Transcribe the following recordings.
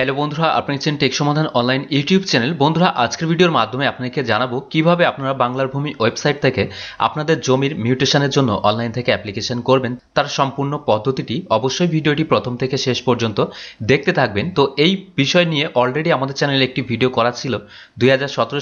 hello বন্ধুরা আপনি হচ্ছেন টেক সমাধান অনলাইন ইউটিউব চ্যানেল বন্ধুরা আজকের ভিডিওর মাধ্যমে আপনাকে জানাবো কিভাবে আপনারা বাংলার ভূমি ওয়েবসাইট থেকে আপনাদের জমির মিউটেশনের জন্য অনলাইন থেকে অ্যাপ্লিকেশন করবেন তার সম্পূর্ণ পদ্ধতিটি অবশ্যই ভিডিওটি প্রথম থেকে শেষ পর্যন্ত দেখতে থাকবেন তো এই বিষয় নিয়ে অলরেডি আমাদের চ্যানেলে একটি ভিডিও করা ছিল দুই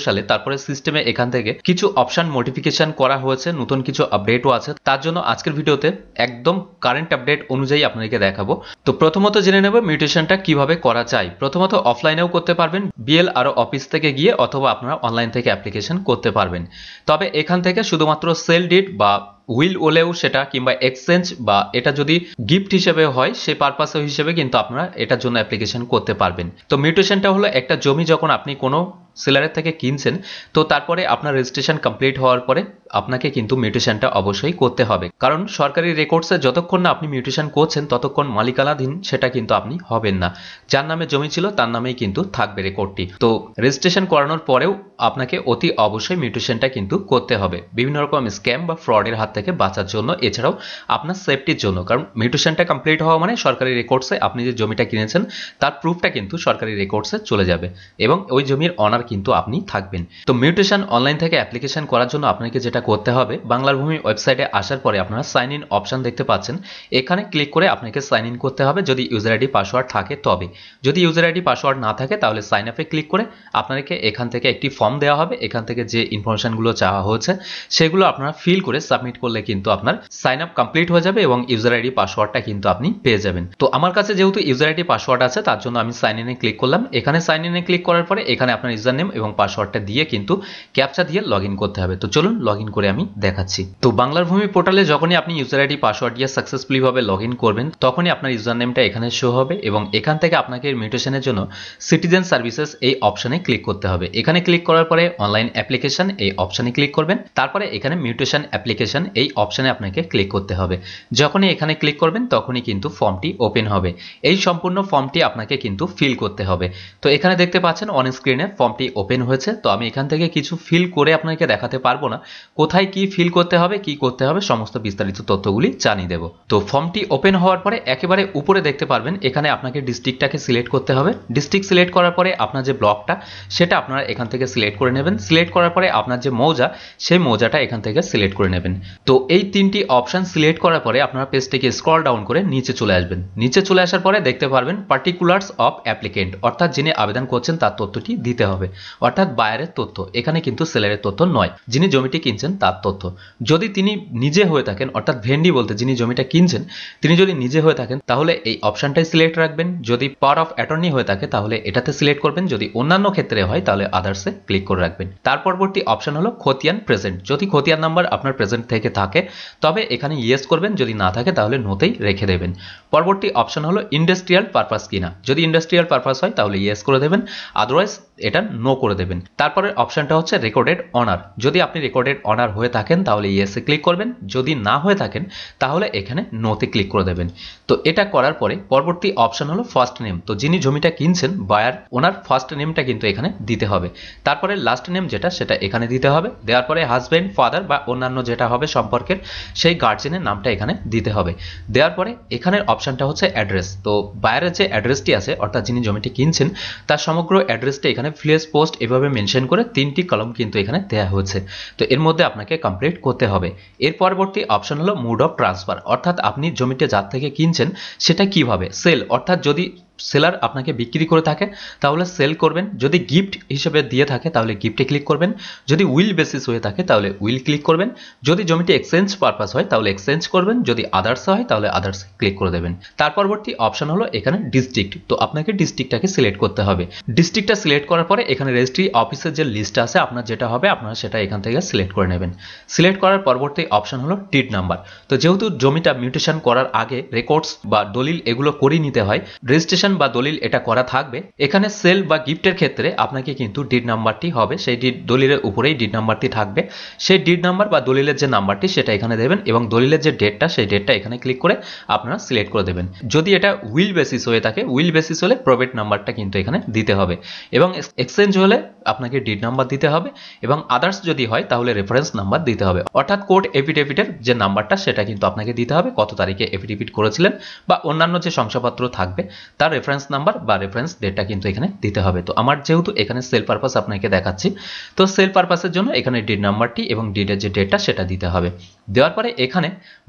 সালে তারপরে সিস্টেমে এখান থেকে কিছু অপশান মোটিফিকেশন করা হয়েছে নতুন কিছু আপডেটও আছে তার জন্য আজকের ভিডিওতে একদম কারেন্ট আপডেট অনুযায়ী আপনাদেরকে দেখাবো তো প্রথমত জেনে নেব মিউটেশনটা কিভাবে করা যায় চাই প্রথমত অফলাইনেও করতে পারবেন বিএল আরও অফিস থেকে গিয়ে অথবা আপনারা অনলাইন থেকে অ্যাপ্লিকেশন করতে পারবেন তবে এখান থেকে শুধুমাত্র সেল ডেট বা উইল ওলেও সেটা কিংবা এক্সচেঞ্জ বা এটা যদি গিফট হিসেবে হয় সেই পারপাস হিসেবে কিন্তু আপনারা এটার জন্য অ্যাপ্লিকেশন করতে পারবেন তো মিউটেশনটা হলো একটা জমি যখন আপনি কোনো সেলারের থেকে কিনছেন তো তারপরে আপনার রেজিস্ট্রেশন কমপ্লিট হওয়ার পরে আপনাকে কিন্তু মিউটেশনটা অবশ্যই করতে হবে কারণ সরকারি রেকর্ডসে যতক্ষণ না আপনি মিউটেশন করছেন ততক্ষণ মালিকানাধীন সেটা কিন্তু আপনি হবেন না যার নামে জমি ছিল তার নামেই কিন্তু থাকবে রেকর্ডটি তো রেজিস্ট্রেশন করানোর পরেও আপনাকে অতি অবশ্যই মিউটেশনটা কিন্তু করতে হবে বিভিন্ন রকম স্ক্যাম বা ফ্রডের হাত থেকে বাঁচার জন্য এছাড়াও আপনার সেফটির জন্য কারণ মিউটেশনটা কমপ্লিট হওয়া মানে সরকারি রেকর্ডসে আপনি যে জমিটা কিনেছেন তার প্রুফটা কিন্তু সরকারি রেকর্ডসে চলে যাবে এবং ওই জমির অনার কিন্তু আপনি থাকবেন তো মিউটেশন অনলাইন থেকে অ্যাপ্লিকেশন করার জন্য আপনাকে যেটা করতে হবে বাংলার ভূমি ওয়েবসাইটে আসার পরে আপনারা সাইন ইন অপশান দেখতে পাচ্ছেন এখানে ক্লিক করে আপনাকে সাইন ইন করতে হবে যদি ইউজার আইডি পাসওয়ার্ড থাকে তবে যদি ইউজার আইডি পাসওয়ার্ড না থাকে তাহলে সাইন আপে ক্লিক করে আপনাকে এখান থেকে একটি ফর্ম দেওয়া হবে এখান থেকে যে ইনফরমেশনগুলো চাওয়া হয়েছে সেগুলো আপনারা ফিল করে সাবমিট করে করলে কিন্তু আপনার সাইন আপ কমপ্লিট হয়ে যাবে এবং ইউজার আইডি পাসওয়ার্ডটা কিন্তু আপনি পেয়ে যাবেন তো আমার কাছে যেহেতু ইউজার আইডি পাসওয়ার্ড আছে তার জন্য আমি সাইন ইনে ক্লিক করলাম এখানে সাইন ইনে ক্লিক করার পরে এখানে আপনার ইউজার নেম এবং পাসওয়ার্ডটা দিয়ে কিন্তু ক্যাপচা দিয়ে লগ করতে হবে তো চলুন লগ করে আমি দেখাচ্ছি তো বাংলার ভূমি পোর্টালে যখনই আপনি ইউজার আইডি পাসওয়ার্ড দিয়ে সাকসেসফুলি ভাবে লগ করবেন তখনই আপনার ইউজার নেমটা এখানে শো হবে এবং এখান থেকে আপনাকে মিউটেশনের জন্য সিটিজেন সার্ভিসেস এই অপশনে ক্লিক করতে হবে এখানে ক্লিক করার পরে অনলাইন অ্যাপ্লিকেশন এই অপশনে ক্লিক করবেন তারপরে এখানে মিউটেশন অ্যাপ্লিকেশন এই অপশানে আপনাকে ক্লিক করতে হবে যখনই এখানে ক্লিক করবেন তখনই কিন্তু ফর্মটি ওপেন হবে এই সম্পূর্ণ ফর্মটি আপনাকে কিন্তু ফিল করতে হবে তো এখানে দেখতে পাচ্ছেন অন স্ক্রিনে ফর্মটি ওপেন হয়েছে তো আমি এখান থেকে কিছু ফিল করে আপনাকে দেখাতে পারবো না কোথায় কি ফিল করতে হবে কি করতে হবে সমস্ত বিস্তারিত তথ্যগুলি জানিয়ে দেব তো ফর্মটি ওপেন হওয়ার পরে একেবারে উপরে দেখতে পারবেন এখানে আপনাকে ডিস্ট্রিক্টটাকে সিলেক্ট করতে হবে ডিস্ট্রিক্ট সিলেক্ট করার পরে আপনার যে ব্লকটা সেটা আপনারা এখান থেকে সিলেক্ট করে নেবেন সিলেক্ট করার পরে আপনার যে মৌজা সেই মৌজাটা এখান থেকে সিলেক্ট করে নেবেন তো এই তিনটি অপশান সিলেক্ট করার পরে আপনারা পেজটিকে স্ক্রল ডাউন করে নিচে চলে আসবেন নিচে চলে আসার পরে দেখতে পারবেন পার্টিকুলার্স অফ অ্যাপ্লিকেন্ট অর্থাৎ যিনি আবেদন করছেন তার তথ্যটি দিতে হবে অর্থাৎ বায়ারের তথ্য এখানে কিন্তু সেলারের তথ্য নয় যিনি জমিটি কিনছেন তার তথ্য যদি তিনি নিজে হয়ে থাকেন অর্থাৎ ভেন্ডি বলতে যিনি জমিটা কিনছেন তিনি যদি নিজে হয়ে থাকেন তাহলে এই অপশানটাই সিলেক্ট রাখবেন যদি পাওয়ার অফ অ্যাটর্নি হয়ে থাকে তাহলে এটাতে সিলেক্ট করবেন যদি অন্যান্য ক্ষেত্রে হয় তাহলে আদার্সে ক্লিক করে রাখবেন তার পরবর্তী অপশান হলো খতিয়ান প্রেজেন্ট যদি খতিয়ান নাম্বার আপনার প্রেজেন্ট থেকে থাকে তবে এখানে ইয়েস করবেন যদি না থাকে তাহলে নোতেই রেখে দেবেন পরবর্তী অপশন হলো ইন্ডাস্ট্রিয়াল পারপাস কিনা যদি ইন্ডাস্ট্রিয়াল পারপাস হয় তাহলে ইয়েস করে দেবেন আদারওয়াইজ এটা নো করে দেবেন তারপরে অপশনটা হচ্ছে রেকর্ডেড অনার যদি আপনি রেকর্ডেড অনার হয়ে থাকেন তাহলে ইয়েসে ক্লিক করবেন যদি না হয়ে থাকেন তাহলে এখানে নোতে ক্লিক করে দেবেন তো এটা করার পরে পরবর্তী অপশন হলো ফার্স্ট নেম তো যিনি জমিটা কিনছেন বায়ার ওনার ফার্স্ট নেমটা কিন্তু এখানে দিতে হবে তারপরে লাস্ট নেম যেটা সেটা এখানে দিতে হবে দেওয়ার পরে হাজব্যান্ড ফাদার বা অন্যান্য যেটা হবে সম্পর্কের সেই গার্জেনের নামটা এখানে দিতে হবে দেওয়ার পরে এখানের অপশানটা হচ্ছে অ্যাড্রেস তো বাইরের যে অ্যাড্রেসটি আছে অর্থাৎ যিনি জমিটি কিনছেন তার সমগ্র অ্যাড্রেসটা এখানে ফ্লেস পোস্ট এভাবে মেনশন করে তিনটি কলম কিন্তু এখানে দেওয়া হয়েছে তো এর মধ্যে আপনাকে কমপ্লিট করতে হবে এর পরবর্তী অপশান হলো মুড অফ ট্রান্সফার অর্থাৎ আপনি জমিটা যার থেকে কিনছেন সেটা কিভাবে সেল অর্থাৎ যদি সেলার আপনাকে বিক্রি করে থাকে তাহলে সেল করবেন যদি গিফট হিসেবে দিয়ে থাকে তাহলে গিফটে ক্লিক করবেন যদি উইল বেসিস হয়ে থাকে তাহলে উইল ক্লিক করবেন যদি জমিটি এক্সচেঞ্জ পারপাস হয় তাহলে এক্সচেঞ্জ করবেন যদি আদার্স হয় তাহলে আদার্স ক্লিক করে দেবেন তার পরবর্তী অপশন হলো এখানে ডিস্ট্রিক্ট তো আপনাকে ডিস্ট্রিক্টটাকে সিলেক্ট করতে হবে ডিস্ট্রিক্টটা সিলেক্ট করার পরে এখানে রেজিস্ট্রি অফিসের যে লিস্ট আছে আপনার যেটা হবে আপনারা সেটা এখান থেকে সিলেক্ট করে নেবেন সিলেক্ট করার পরবর্তী অপশন হলো টিট নাম্বার তো যেহেতু জমিটা মিউটেশন করার আগে রেকর্ডস বা দলিল এগুলো করে নিতে হয় রেজিস্ট্রেশন অবজেকশন বা দলিল এটা করা থাকবে এখানে সেল বা গিফটের ক্ষেত্রে আপনাকে কিন্তু ডিড নাম্বারটি হবে সেই ডিড দলিলের উপরেই ডিড নাম্বারটি থাকবে সেই ডিড নাম্বার বা দলিলের যে নাম্বারটি সেটা এখানে দেবেন এবং দলিলের যে ডেটটা সেই ডেটটা এখানে ক্লিক করে আপনারা সিলেক্ট করে দেবেন যদি এটা উইল বেসিস হয়ে থাকে উইল বেসিস হলে প্রবেট নাম্বারটা কিন্তু এখানে দিতে হবে এবং এক্সচেঞ্জ হলে আপনাকে ডিড নাম্বার দিতে হবে এবং আদার্স যদি হয় তাহলে রেফারেন্স নাম্বার দিতে হবে অর্থাৎ কোর্ট এফিডেভিটের যে নাম্বারটা সেটা কিন্তু আপনাকে দিতে হবে কত তারিখে এফিডেভিট করেছিলেন বা অন্যান্য যে শংসাপত্র থাকবে তার রেফারেন্স নাম্বার বা রেফারেন্স ডেটটা কিন্তু এখানে দিতে হবে তো আমার যেহেতু এখানে সেল পারপাস আপনাকে দেখাচ্ছি তো সেল পারপাসের জন্য এখানে ডিড নাম্বারটি এবং ডিডের যে ডেটটা সেটা দিতে হবে দেওয়ার পরে এখানে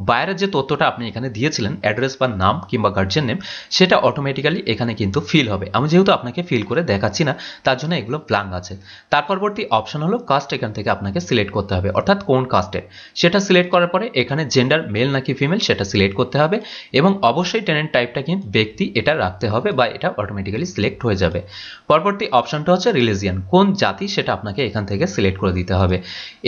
বাইরের যে তথ্যটা আপনি এখানে দিয়েছিলেন অ্যাড্রেস বা নাম কিংবা গার্জিয়ান নেম সেটা অটোমেটিক্যালি এখানে কিন্তু ফিল হবে আমি যেহেতু আপনাকে ফিল করে দেখাচ্ছি না তার জন্য এগুলো প্ল্যাং আছে তার পরবর্তী অপশন হলো কাস্ট এখান থেকে আপনাকে সিলেক্ট করতে হবে অর্থাৎ কোন কাস্টে সেটা সিলেক্ট করার পরে এখানে জেন্ডার মেল নাকি ফিমেল সেটা সিলেক্ট করতে হবে এবং অবশ্যই টেনেন্ট টাইপটা কিন্তু ব্যক্তি এটা রাখতে হবে বা এটা অটোমেটিক্যালি সিলেক্ট হয়ে যাবে পরবর্তী অপশনটা হচ্ছে রিলিজিয়ান কোন জাতি সেটা আপনাকে এখান থেকে সিলেক্ট করে দিতে হবে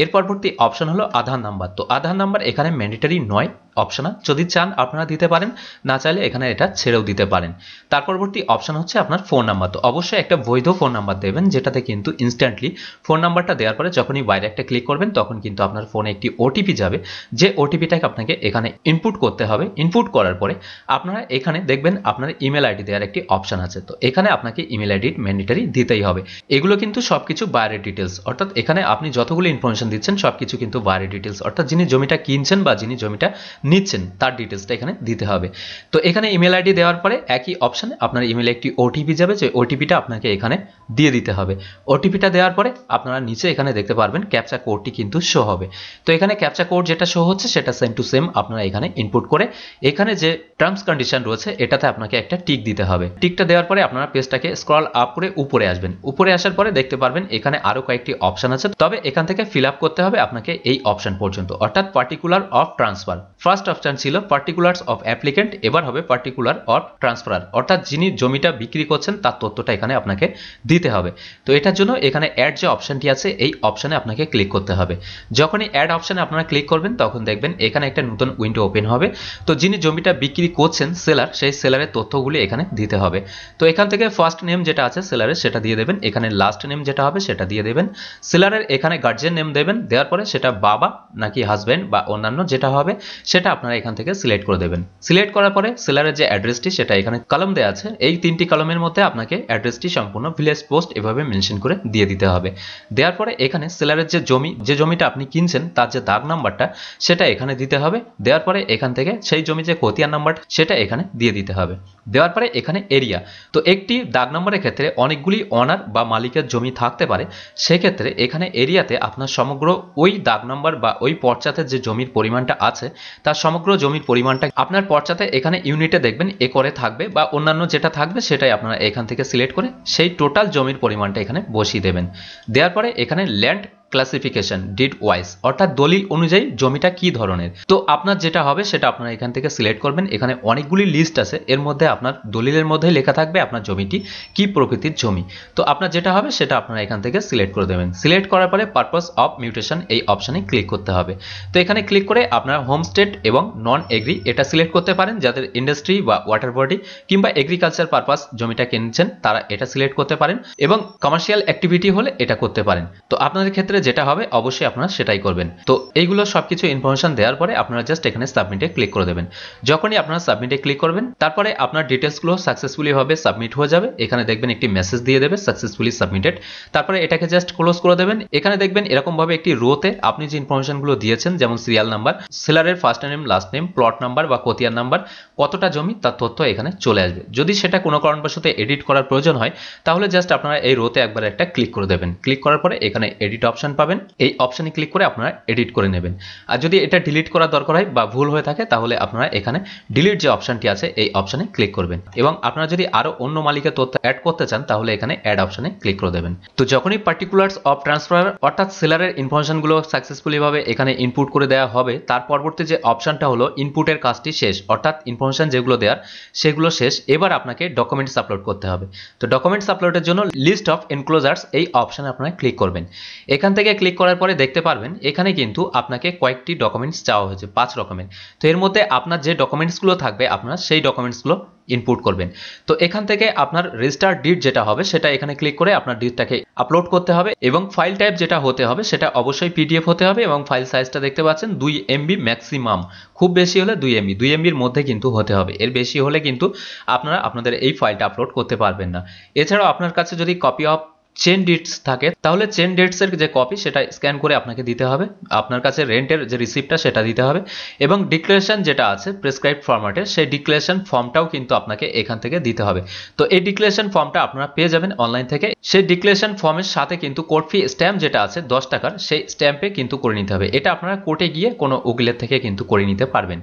এর পরবর্তী অপশন হলো আধার নাম্বার তো আধার নাম্বার এখানে ম্যান্ডেটারি নয় অপশনাল যদি চান আপনারা দিতে পারেন না চাইলে এখানে এটা ছেড়েও দিতে পারেন তার পরবর্তী অপশান হচ্ছে আপনার ফোন নাম্বার তো অবশ্যই একটা বৈধ ফোন নাম্বার দেবেন যেটাতে কিন্তু ইনস্ট্যান্টলি ফোন নাম্বারটা দেওয়ার পরে যখনই বাইরে একটা ক্লিক করবেন তখন কিন্তু আপনার ফোনে একটি ওটিপি যাবে যে ওটিপিটাকে আপনাকে এখানে ইনপুট করতে হবে ইনপুট করার পরে আপনারা এখানে দেখবেন আপনার ইমেল আইডি দেওয়ার একটি অপশান আছে তো এখানে আপনাকে ইমেল আইডি ম্যান্ডেটারি দিতেই হবে এগুলো কিন্তু সব কিছু বাইরের ডিটেলস অর্থাৎ এখানে আপনি যতগুলো ইনফরমেশন দিচ্ছেন সব কিছু কিন্তু বাইরের ডিটেলস অর্থাৎ যিনি জমিটা কিনছেন বা যিনি জমিটা নিচ্ছেন তার ডিটেলসটা এখানে দিতে হবে তো এখানে ইমেল আইডি দেওয়ার পরে একই অপশানে আপনার ইমেলে একটি ওটিপি যাবে যে ওটিপিটা আপনাকে এখানে দিয়ে দিতে হবে ওটিপিটা দেওয়ার পরে আপনারা নিচে এখানে দেখতে পারবেন ক্যাপচা কোডটি কিন্তু শো হবে তো এখানে ক্যাপচা কোড যেটা শো হচ্ছে সেটা সেম টু সেম আপনারা এখানে ইনপুট করে এখানে যে টার্মস কন্ডিশন রয়েছে এটাতে আপনাকে একটা টিক দিতে হবে টিকটা দেওয়ার পরে আপনারা পেজটাকে স্ক্রল আপ করে উপরে আসবেন উপরে আসার পরে দেখতে পারবেন এখানে আরও কয়েকটি অপশান আছে তবে এখান থেকে ফিল আপ করতে হবে আপনাকে এই অপশান পর্যন্ত অর্থাৎ particular of transfer first option ছিল পার্টিকুলার্স অফ অ্যাপ্লিকেন্ট এবার হবে পার্টিকুলার অফ ট্রান্সফারার অর্থাৎ যিনি জমিটা বিক্রি করছেন তার তথ্যটা এখানে আপনাকে দিতে হবে তো এটার জন্য এখানে অ্যাড যে অপশানটি আছে এই অপশানে আপনাকে ক্লিক করতে হবে যখনই অ্যাড অপশানে আপনারা ক্লিক করবেন তখন দেখবেন এখানে একটা নতুন উইন্ডো ওপেন হবে তো যিনি জমিটা বিক্রি করছেন সেলার সেই সেলারের তথ্যগুলি এখানে দিতে হবে তো এখান থেকে ফার্স্ট নেম যেটা আছে সেলারের সেটা দিয়ে দেবেন এখানে লাস্ট নেম যেটা হবে সেটা দিয়ে দেবেন সেলারের এখানে গার্জেন নেম দেবেন দেওয়ার পরে সেটা বাবা নাকি হাজব্যান্ড বা অন্যান্য যেটা হবে সেটা সেটা আপনারা এখান থেকে সিলেক্ট করে দেবেন সিলেক্ট করার পরে সেলারের যে অ্যাড্রেসটি সেটা এখানে কলম দেওয়া আছে এই তিনটি কলমের মধ্যে আপনাকে অ্যাড্রেসটি সম্পূর্ণ ভিলেজ পোস্ট এভাবে মেনশন করে দিয়ে দিতে হবে দেওয়ার পরে এখানে সেলারের যে জমি যে জমিটা আপনি কিনছেন তার যে দাগ নাম্বারটা সেটা এখানে দিতে হবে দেওয়ার পরে এখান থেকে সেই জমি যে খতিয়ান নাম্বার সেটা এখানে দিয়ে দিতে হবে দেওয়ার পরে এখানে এরিয়া তো একটি দাগ নাম্বারের ক্ষেত্রে অনেকগুলি অনার বা মালিকের জমি থাকতে পারে সেক্ষেত্রে এখানে এরিয়াতে আপনার সমগ্র ওই দাগ নাম্বার বা ওই পর্চাতে যে জমির পরিমাণটা আছে তা তার সমগ্র জমির পরিমাণটা আপনার পর্চাতে এখানে ইউনিটে দেখবেন একরে থাকবে বা অন্যান্য যেটা থাকবে সেটাই আপনারা এখান থেকে সিলেক্ট করে সেই টোটাল জমির পরিমাণটা এখানে বসিয়ে দেবেন দেওয়ার পরে এখানে ল্যান্ড ক্লাসিফিকেশন ডিড ওয়াইস অর্থাৎ দলিল অনুযায়ী জমিটা কি ধরনের তো আপনার যেটা হবে সেটা আপনারা এখান থেকে সিলেক্ট করবেন এখানে অনেকগুলি লিস্ট আছে এর মধ্যে আপনার দলিলের মধ্যে লেখা থাকবে আপনার জমিটি কি প্রকৃতির জমি তো আপনার যেটা হবে সেটা আপনারা এখান থেকে সিলেক্ট করে দেবেন সিলেক্ট করার পরে পারপাস অফ মিউটেশন এই অপশানে ক্লিক করতে হবে তো এখানে ক্লিক করে আপনারা হোম স্টেট এবং নন এগ্রি এটা সিলেক্ট করতে পারেন যাদের ইন্ডাস্ট্রি বা ওয়াটার বডি কিংবা এগ্রিকালচার পারপাস জমিটা কিনছেন তারা এটা সিলেক্ট করতে পারেন এবং কমার্শিয়াল অ্যাক্টিভিটি হলে এটা করতে পারেন তো আপনাদের ক্ষেত্রে যেটা হবে অবশ্যই আপনারা সেটাই করবেন তো এইগুলো সব কিছু ইনফরমেশন দেওয়ার পরে আপনারা জাস্ট এখানে সাবমিটে ক্লিক করে দেবেন যখনই আপনারা সাবমিটে ক্লিক করবেন তারপরে আপনার ডিটেলসগুলো সাকসেসফুলি হবে সাবমিট হয়ে যাবে এখানে দেখবেন একটি মেসেজ দিয়ে দেবে সাকসেসফুলি সাবমিটেড তারপরে এটাকে জাস্ট ক্লোজ করে দেবেন এখানে দেখবেন এরকমভাবে একটি রোতে আপনি যে ইনফরমেশনগুলো দিয়েছেন যেমন সিরিয়াল নাম্বার সেলারের first name last name plot number বা কোতিয়ার নাম্বার কতটা জমি তার তথ্য এখানে চলে আসবে যদি সেটা কোনো কারণবশত এডিট করার প্রয়োজন হয় তাহলে জাস্ট আপনারা এই রোতে একবার একটা ক্লিক করে দেবেন ক্লিক করার পরে এখানে এডিট অপশন অপশান পাবেন এই অপশানে ক্লিক করে আপনারা এডিট করে নেবেন আর যদি এটা ডিলিট করার দরকার হয় বা ভুল হয়ে থাকে তাহলে আপনারা এখানে ডিলিট যে অপশানটি আছে এই অপশানে ক্লিক করবেন এবং আপনারা যদি আরও অন্য মালিকের তথ্য অ্যাড করতে চান তাহলে এখানে অ্যাড অপশানে ক্লিক করে দেবেন তো যখনই পার্টিকুলার্স অফ ট্রান্সফার অর্থাৎ সেলারের ইনফরমেশনগুলো সাকসেসফুলিভাবে এখানে ইনপুট করে দেওয়া হবে তার পরবর্তী যে অপশানটা হলো ইনপুটের কাজটি শেষ অর্থাৎ ইনফরমেশন যেগুলো দেওয়ার সেগুলো শেষ এবার আপনাকে ডকুমেন্টস আপলোড করতে হবে তো ডকুমেন্টস আপলোডের জন্য লিস্ট অফ এনক্লোজার্স এই অপশানে আপনারা ক্লিক করবেন এখান থেকে থেকে ক্লিক করার পরে দেখতে পারবেন এখানে কিন্তু আপনাকে কয়েকটি ডকুমেন্টস চাওয়া হয়েছে পাঁচ রকমের তো এর মধ্যে আপনার যে ডকুমেন্টসগুলো থাকবে আপনার সেই ডকুমেন্টসগুলো ইনপুট করবেন তো এখান থেকে আপনার রেজিস্টার ডিট যেটা হবে সেটা এখানে ক্লিক করে আপনার ডিটটাকে আপলোড করতে হবে এবং ফাইল টাইপ যেটা হতে হবে সেটা অবশ্যই পিডিএফ হতে হবে এবং ফাইল সাইজটা দেখতে পাচ্ছেন দুই এমবি ম্যাক্সিমাম খুব বেশি হলে দুই এমবি দুই এমবির মধ্যে কিন্তু হতে হবে এর বেশি হলে কিন্তু আপনারা আপনাদের এই ফাইলটা আপলোড করতে পারবেন না এছাড়াও আপনার কাছে যদি কপি অফ চেন ডিটস থাকে তাহলে চেন ডেটসের যে কপি সেটা স্ক্যান করে আপনাকে দিতে হবে আপনার কাছে রেন্টের যে রিসিপ্টটা সেটা দিতে হবে এবং ডিক্লারেশন যেটা আছে প্রেসক্রাইব ফর্ম্যাটে সেই ডিক্লারেশন ফর্মটাও কিন্তু আপনাকে এখান থেকে দিতে হবে তো এই ডিক্লারেশন ফর্মটা আপনারা পেয়ে যাবেন অনলাইন থেকে সেই ডিক্লারেশন ফর্মের সাথে কিন্তু কোর্ট ফি স্ট্যাম্প যেটা আছে দশ টাকার সেই স্ট্যাম্পে কিন্তু করে নিতে হবে এটা আপনারা কোর্টে গিয়ে কোনো উকিলের থেকে কিন্তু করে নিতে পারবেন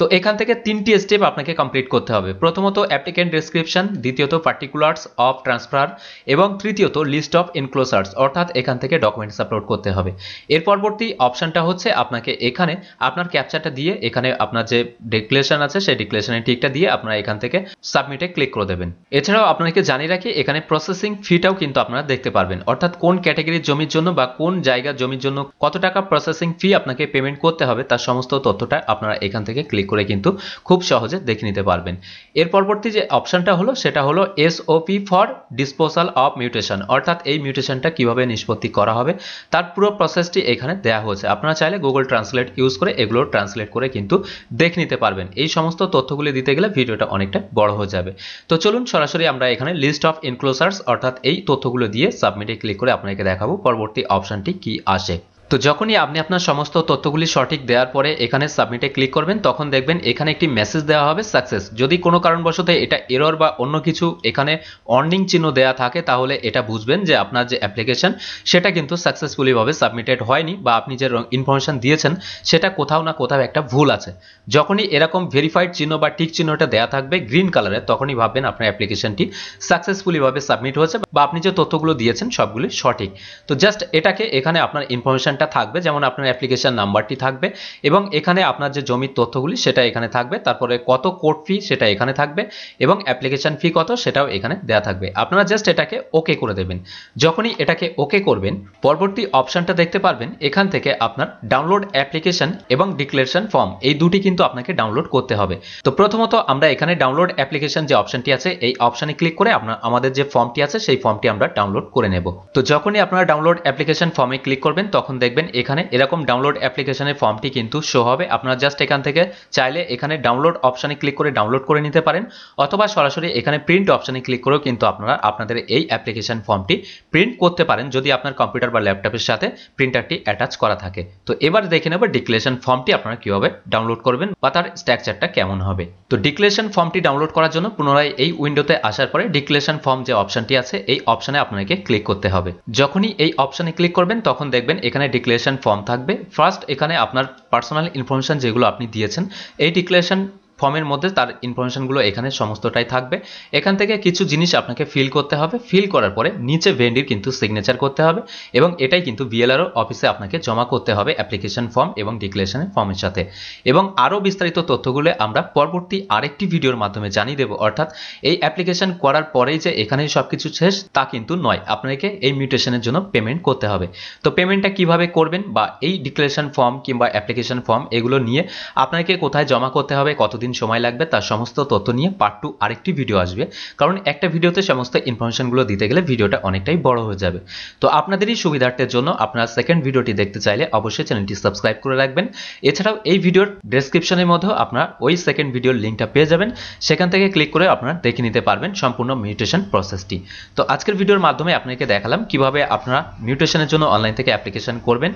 তো এখান থেকে তিনটি স্টেপ আপনাকে কমপ্লিট করতে হবে প্রথমত অ্যাপ্লিকেন্ট ডিসক্রিপশন দ্বিতীয়ত পার্টিকুলার্স অফ ট্রান্সফার এবং তৃতীয়ত লিস্ট অফ ইনক্লোসার্স অর্থাৎ এখান থেকে ডকুমেন্টস আপলোড করতে হবে এর পরবর্তী অপশানটা হচ্ছে আপনাকে এখানে আপনার ক্যাপচারটা দিয়ে এখানে আপনার যে ডিক্লেশন আছে সেই ডিক্লেশনের টিকটা দিয়ে আপনারা এখান থেকে সাবমিটে ক্লিক করে দেবেন এছাড়াও আপনাকে জানিয়ে রাখি এখানে প্রসেসিং ফিটাও কিন্তু আপনারা দেখতে পারবেন অর্থাৎ কোন ক্যাটাগরির জমির জন্য বা কোন জায়গার জমির জন্য কত টাকা প্রসেসিং ফি আপনাকে পেমেন্ট করতে হবে তার সমস্ত তথ্যটা আপনারা এখান থেকে ক্লিক করে কিন্তু খুব সহজে দেখে নিতে পারবেন এর পরবর্তী যে অপশানটা হলো সেটা হলো SOP for disposal of mutation অর্থাৎ এই মিউটেশনটা কিভাবে নিষ্পত্তি করা হবে তার পুরো প্রসেসটি এখানে দেওয়া হয়েছে আপনারা চাইলে গুগল ট্রান্সলেট ইউজ করে এগুলো ট্রান্সলেট করে কিন্তু দেখে নিতে পারবেন এই সমস্ত তথ্যগুলি দিতে গেলে ভিডিওটা অনেকটা বড় হয়ে যাবে তো চলুন সরাসরি আমরা এখানে লিস্ট অফ ইনক্লোসার্স অর্থাৎ এই তথ্যগুলো দিয়ে সাবমিটে ক্লিক করে আপনাকে দেখাবো পরবর্তী অপশানটি কি আসে তো যখনই আপনি আপনার সমস্ত তথ্যগুলি সঠিক দেওয়ার পরে এখানে সাবমিটে ক্লিক করবেন তখন দেখবেন এখানে একটি মেসেজ দেওয়া হবে সাকসেস যদি কোনো কারণবশত এটা এরর বা অন্য কিছু এখানে অর্নিং চিহ্ন দেওয়া থাকে তাহলে এটা বুঝবেন যে আপনার যে অ্যাপ্লিকেশন সেটা কিন্তু সাকসেসফুলিভাবে সাবমিটেড হয়নি বা আপনি যে ইনফরমেশান দিয়েছেন সেটা কোথাও না কোথাও একটা ভুল আছে যখনই এরকম ভেরিফাইড চিহ্ন বা টিক চিহ্নটা দেওয়া থাকবে গ্রিন কালারে তখনই ভাববেন আপনার অ্যাপ্লিকেশনটি সাকসেসফুলিভাবে সাবমিট হয়েছে বা আপনি যে তথ্যগুলো দিয়েছেন সবগুলি সঠিক তো জাস্ট এটাকে এখানে আপনার ইনফরমেশান অপশানটা থাকবে যেমন আপনার অ্যাপ্লিকেশান নাম্বারটি থাকবে এবং এখানে আপনার যে জমির তথ্যগুলি সেটা এখানে থাকবে তারপরে কত কোর্ট ফি সেটা এখানে থাকবে এবং অ্যাপ্লিকেশান ফি কত সেটাও এখানে দেওয়া থাকবে আপনারা জাস্ট এটাকে ওকে করে দেবেন যখনই এটাকে ওকে করবেন পরবর্তী অপশানটা দেখতে পারবেন এখান থেকে আপনার ডাউনলোড অ্যাপ্লিকেশান এবং ডিক্লারেশন ফর্ম এই দুটি কিন্তু আপনাকে ডাউনলোড করতে হবে তো প্রথমত আমরা এখানে ডাউনলোড অ্যাপ্লিকেশান যে অপশানটি আছে এই অপশানে ক্লিক করে আপনার আমাদের যে ফর্মটি আছে সেই ফর্মটি আমরা ডাউনলোড করে নেব তো যখনই আপনারা ডাউনলোড অ্যাপ্লিকেশান ফর্মে ক্লিক করবেন তখন দেখবেন এখানে এরকম ডাউনলোড অ্যাপ্লিকেশনের ফর্মটি কিন্তু শো হবে আপনারা জাস্ট এখান থেকে চাইলে এখানে ডাউনলোড অপশানে ক্লিক করে ডাউনলোড করে নিতে পারেন অথবা সরাসরি এখানে প্রিন্ট অপশানে ক্লিক করেও কিন্তু আপনারা আপনাদের এই অ্যাপ্লিকেশান ফর্মটি প্রিন্ট করতে পারেন যদি আপনার কম্পিউটার বা ল্যাপটপের সাথে প্রিন্টারটি অ্যাটাচ করা থাকে তো এবার দেখে নেব ডিক্লেশন ফর্মটি আপনারা কীভাবে ডাউনলোড করবেন বা তার স্ট্রাকচারটা কেমন হবে তো ডিক্লেশন ফর্মটি ডাউনলোড করার জন্য পুনরায় এই উইন্ডোতে আসার পরে ডিক্লেশন ফর্ম যে অপশানটি আছে এই অপশানে আপনাকে ক্লিক করতে হবে যখনই এই অপশানে ক্লিক করবেন তখন দেখবেন এখানে ডিক্লারেশন ফর্ম থাকবে ফার্স্ট এখানে আপনার পার্সোনাল ইনফরমেশান যেগুলো আপনি দিয়েছেন এই ডিক্লারেশন ফর্মের মধ্যে তার ইনফরমেশনগুলো এখানে সমস্তটাই থাকবে এখান থেকে কিছু জিনিস আপনাকে ফিল করতে হবে ফিল করার পরে নিচে ভেন্ডির কিন্তু সিগনেচার করতে হবে এবং এটাই কিন্তু বিএলআরও অফিসে আপনাকে জমা করতে হবে অ্যাপ্লিকেশন ফর্ম এবং ডিক্লারেশনের ফর্মের সাথে এবং আরও বিস্তারিত তথ্যগুলো আমরা পরবর্তী আরেকটি ভিডিওর মাধ্যমে জানিয়ে দেবো অর্থাৎ এই অ্যাপ্লিকেশন করার পরেই যে এখানেই সব কিছু শেষ তা কিন্তু নয় আপনাকে এই মিউটেশনের জন্য পেমেন্ট করতে হবে তো পেমেন্টটা কিভাবে করবেন বা এই ডিক্লারেশন ফর্ম কিংবা অ্যাপ্লিকেশন ফর্ম এগুলো নিয়ে আপনাকে কোথায় জমা করতে হবে কতদিন কতদিন সময় লাগবে তার সমস্ত তথ্য নিয়ে পার্ট টু আরেকটি ভিডিও আসবে কারণ একটা ভিডিওতে সমস্ত ইনফরমেশনগুলো দিতে গেলে ভিডিওটা অনেকটাই বড় হয়ে যাবে তো আপনাদেরই সুবিধার্থের জন্য আপনারা সেকেন্ড ভিডিওটি দেখতে চাইলে অবশ্যই চ্যানেলটি সাবস্ক্রাইব করে রাখবেন এছাড়াও এই ভিডিওর ডেসক্রিপশনের মধ্যেও আপনারা ওই সেকেন্ড ভিডিওর লিঙ্কটা পেয়ে যাবেন সেখান থেকে ক্লিক করে আপনারা দেখে নিতে পারবেন সম্পূর্ণ মিউটেশন প্রসেসটি তো আজকের ভিডিওর মাধ্যমে আপনাকে দেখালাম কিভাবে আপনারা মিউটেশনের জন্য অনলাইন থেকে অ্যাপ্লিকেশন করবেন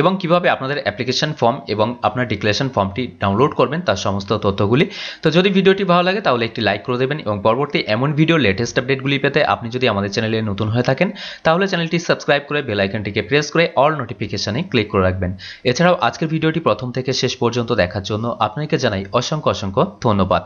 এবং কিভাবে আপনাদের অ্যাপ্লিকেশন ফর্ম এবং আপনার ডিক্লারেশন ফর্মটি ডাউনলোড করবেন তার সমস্ত তথ্যগুলি ভিডিওগুলি তো যদি ভিডিওটি ভালো লাগে তাহলে একটি লাইক করে দেবেন এবং পরবর্তী এমন ভিডিও লেটেস্ট আপডেটগুলি পেতে আপনি যদি আমাদের চ্যানেলে নতুন হয়ে থাকেন তাহলে চ্যানেলটি সাবস্ক্রাইব করে বেলাইকনটিকে প্রেস করে অল নোটিফিকেশানে ক্লিক করে রাখবেন এছাড়াও আজকের ভিডিওটি প্রথম থেকে শেষ পর্যন্ত দেখার জন্য আপনাকে জানাই অসংখ্য অসংখ্য ধন্যবাদ